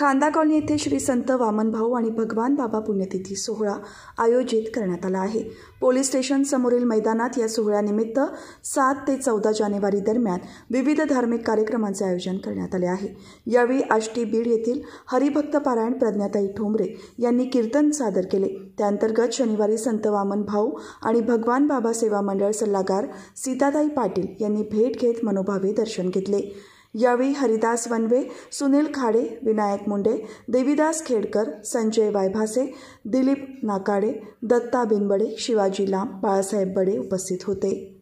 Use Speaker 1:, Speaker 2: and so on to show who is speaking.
Speaker 1: खांदा कॉलनी येथे श्री संत वामन भाऊ आणि भगवान बाबा पुण्यतिथी सोहळा आयोजित करण्यात आला आहे पोलीस स्टेशन समोरील मैदानात या सोहळ्यानिमित्त सात ते चौदा जानेवारी दरम्यान विविध धार्मिक कार्यक्रमांचे आयोजन करण्यात आले आहे यावेळी आष्टी बीड येथील हरिभक्त पारायण प्रज्ञाताई ठोंबरे यांनी कीर्तन सादर केले त्याअंतर्गत शनिवारी संत वामन भाऊ आणि भगवान बाबा सेवा मंडळ सल्लागार सीताताई पाटील यांनी भेट घेत मनोभावे दर्शन घेतले यावेळी हरिदास वनवे सुनील खाडे विनायक मुंडे देवीदास खेडकर संजय वायभासे दिलीप नाकाडे दत्ता बिनबडे शिवाजी लांब बाळासाहेब बडे उपस्थित होते